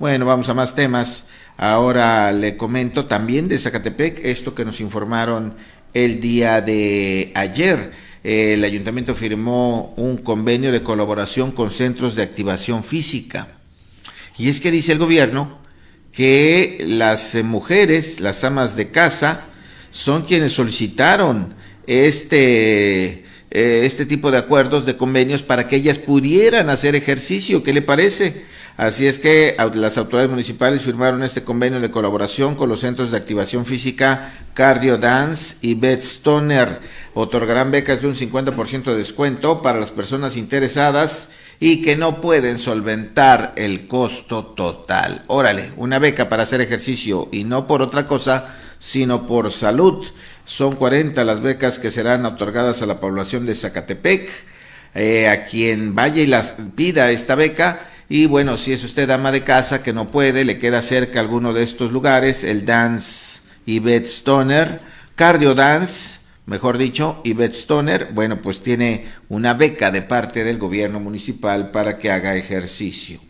Bueno, vamos a más temas. Ahora le comento también de Zacatepec esto que nos informaron el día de ayer. El ayuntamiento firmó un convenio de colaboración con centros de activación física. Y es que dice el gobierno que las mujeres, las amas de casa, son quienes solicitaron este, eh, este tipo de acuerdos, de convenios, para que ellas pudieran hacer ejercicio. ¿Qué le parece? Así es que las autoridades municipales firmaron este convenio de colaboración con los centros de activación física Cardio Dance y Bedstoner Stoner. Otorgarán becas de un 50% de descuento para las personas interesadas y que no pueden solventar el costo total. Órale, una beca para hacer ejercicio y no por otra cosa, sino por salud. Son 40 las becas que serán otorgadas a la población de Zacatepec. Eh, a quien vaya y pida esta beca, y bueno, si es usted ama de casa que no puede, le queda cerca alguno de estos lugares, el Dance Yvette Stoner, Cardio Dance, mejor dicho, Yvette Stoner, bueno, pues tiene una beca de parte del gobierno municipal para que haga ejercicio.